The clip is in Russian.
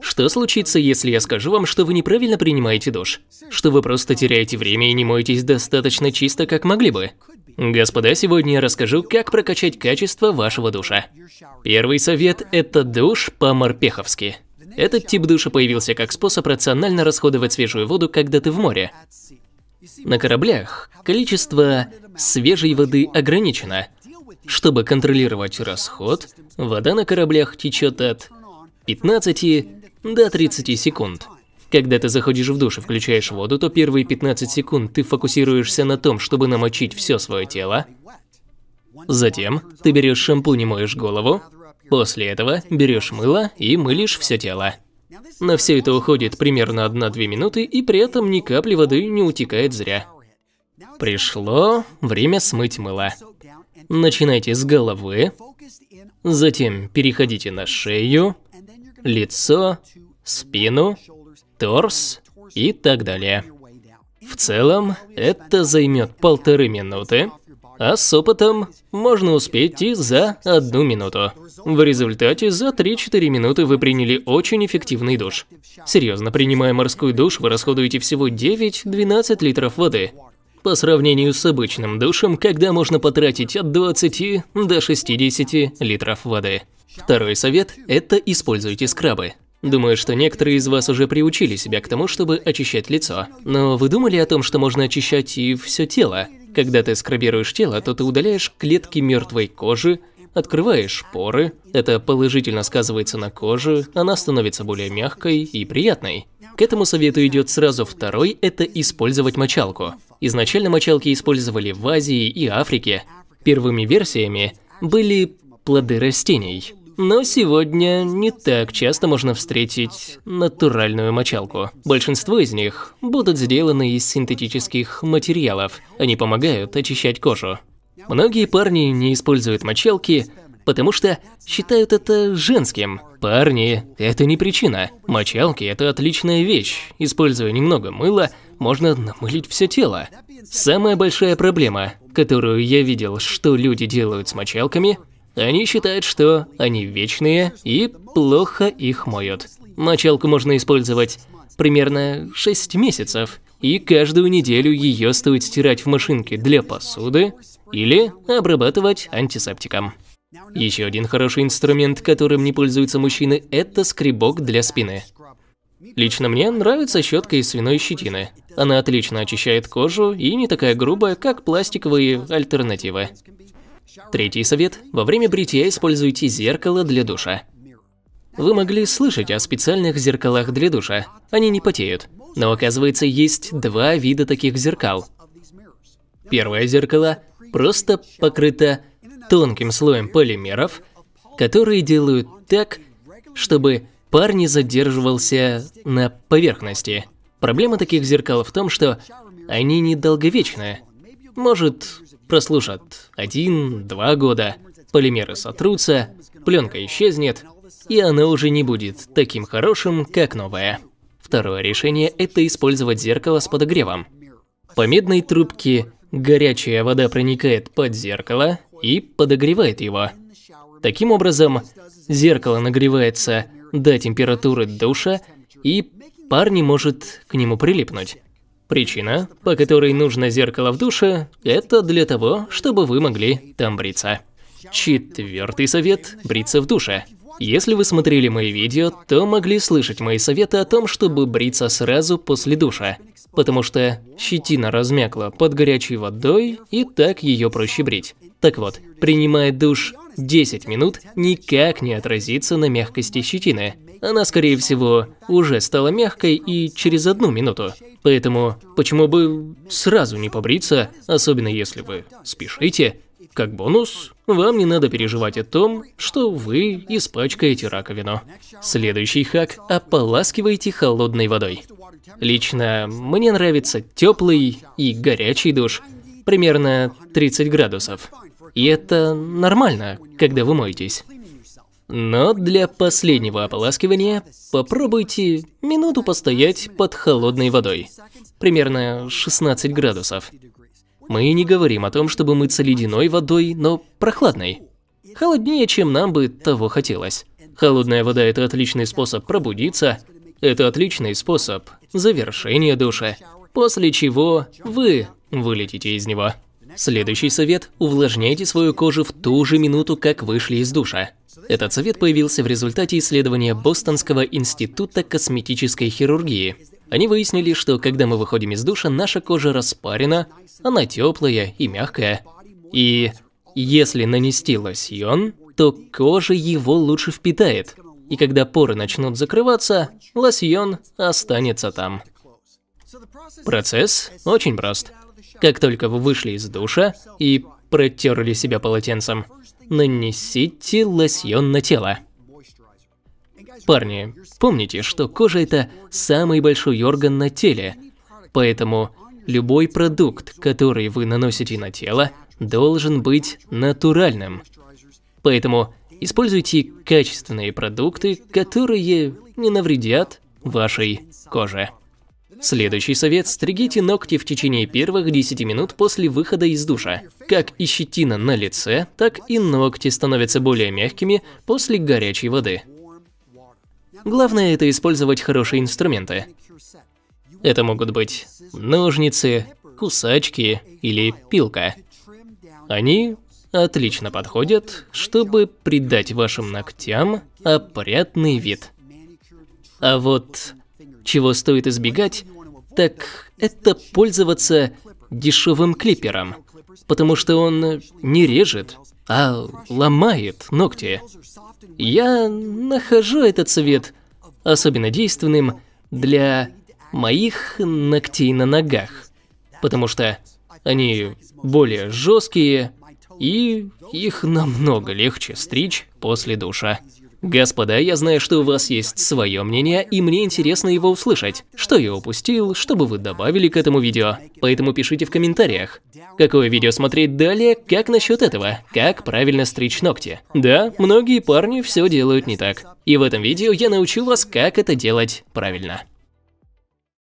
Что случится, если я скажу вам, что вы неправильно принимаете душ? Что вы просто теряете время и не моетесь достаточно чисто, как могли бы? Господа, сегодня я расскажу, как прокачать качество вашего душа. Первый совет – это душ по-морпеховски. Этот тип душа появился как способ рационально расходовать свежую воду, когда ты в море. На кораблях количество свежей воды ограничено. Чтобы контролировать расход, вода на кораблях течет от 15 до 30 секунд. Когда ты заходишь в душ и включаешь воду, то первые 15 секунд ты фокусируешься на том, чтобы намочить все свое тело. Затем ты берешь шампунь и моешь голову. После этого берешь мыло и мылишь все тело. На все это уходит примерно 1-2 минуты, и при этом ни капли воды не утекает зря. Пришло время смыть мыло. Начинайте с головы, затем переходите на шею, лицо, спину, торс и так далее. В целом, это займет полторы минуты, а с опытом можно успеть и за одну минуту. В результате за 3-4 минуты вы приняли очень эффективный душ. Серьезно, принимая морской душ, вы расходуете всего 9-12 литров воды. По сравнению с обычным душем, когда можно потратить от 20 до 60 литров воды. Второй совет – это используйте скрабы. Думаю, что некоторые из вас уже приучили себя к тому, чтобы очищать лицо. Но вы думали о том, что можно очищать и все тело? Когда ты скрабируешь тело, то ты удаляешь клетки мертвой кожи, открываешь поры. Это положительно сказывается на коже, она становится более мягкой и приятной. К этому совету идет сразу второй – это использовать мочалку. Изначально мочалки использовали в Азии и Африке. Первыми версиями были плоды растений. Но сегодня не так часто можно встретить натуральную мочалку. Большинство из них будут сделаны из синтетических материалов. Они помогают очищать кожу. Многие парни не используют мочалки, потому что считают это женским. Парни, это не причина. Мочалки – это отличная вещь. Используя немного мыла, можно намылить все тело. Самая большая проблема, которую я видел, что люди делают с мочалками, они считают, что они вечные и плохо их моют. Мочалку можно использовать примерно 6 месяцев, и каждую неделю ее стоит стирать в машинке для посуды или обрабатывать антисептиком. Еще один хороший инструмент, которым не пользуются мужчины, это скребок для спины. Лично мне нравится щетка из свиной щетины. Она отлично очищает кожу и не такая грубая, как пластиковые альтернативы. Третий совет. Во время бритья используйте зеркало для душа. Вы могли слышать о специальных зеркалах для душа. Они не потеют. Но оказывается, есть два вида таких зеркал. Первое зеркало просто покрыто тонким слоем полимеров, которые делают так, чтобы пар не задерживался на поверхности. Проблема таких зеркал в том, что они недолговечны. Может, прослужат один-два года, полимеры сотрутся, пленка исчезнет, и она уже не будет таким хорошим, как новая. Второе решение – это использовать зеркало с подогревом. По медной трубке горячая вода проникает под зеркало и подогревает его. Таким образом, зеркало нагревается до температуры душа, и пар не может к нему прилипнуть. Причина, по которой нужно зеркало в душе, это для того, чтобы вы могли там бриться. Четвертый совет – бриться в душе. Если вы смотрели мои видео, то могли слышать мои советы о том, чтобы бриться сразу после душа, потому что щетина размякла под горячей водой, и так ее проще брить. Так вот, принимая душ 10 минут никак не отразится на мягкости щетины, она, скорее всего, уже стала мягкой и через одну минуту. Поэтому, почему бы сразу не побриться, особенно если вы спешите, как бонус, вам не надо переживать о том, что вы испачкаете раковину. Следующий хак – ополаскивайте холодной водой. Лично мне нравится теплый и горячий душ, примерно 30 градусов. И это нормально, когда вы моетесь. Но для последнего ополаскивания попробуйте минуту постоять под холодной водой. Примерно 16 градусов. Мы не говорим о том, чтобы мыться ледяной водой, но прохладной. Холоднее, чем нам бы того хотелось. Холодная вода – это отличный способ пробудиться, это отличный способ завершения душа, после чего вы вылетите из него. Следующий совет – увлажняйте свою кожу в ту же минуту, как вышли из душа. Этот совет появился в результате исследования Бостонского института косметической хирургии. Они выяснили, что когда мы выходим из душа, наша кожа распарена, она теплая и мягкая. И если нанести лосьон, то кожа его лучше впитает. И когда поры начнут закрываться, лосьон останется там. Процесс очень прост. Как только вы вышли из душа и протерли себя полотенцем, нанесите лосьон на тело. Парни, помните, что кожа – это самый большой орган на теле, поэтому любой продукт, который вы наносите на тело, должен быть натуральным. Поэтому используйте качественные продукты, которые не навредят вашей коже. Следующий совет – стригите ногти в течение первых 10 минут после выхода из душа. Как и щетина на лице, так и ногти становятся более мягкими после горячей воды. Главное – это использовать хорошие инструменты. Это могут быть ножницы, кусачки или пилка. Они отлично подходят, чтобы придать вашим ногтям опрятный вид. А вот чего стоит избегать, так это пользоваться дешевым клипером, потому что он не режет, а ломает ногти. Я нахожу этот совет особенно действенным для моих ногтей на ногах, потому что они более жесткие и их намного легче стричь после душа. Господа, я знаю, что у вас есть свое мнение, и мне интересно его услышать. Что я упустил, что бы вы добавили к этому видео? Поэтому пишите в комментариях. Какое видео смотреть далее, как насчет этого? Как правильно стричь ногти? Да, многие парни все делают не так. И в этом видео я научу вас, как это делать правильно.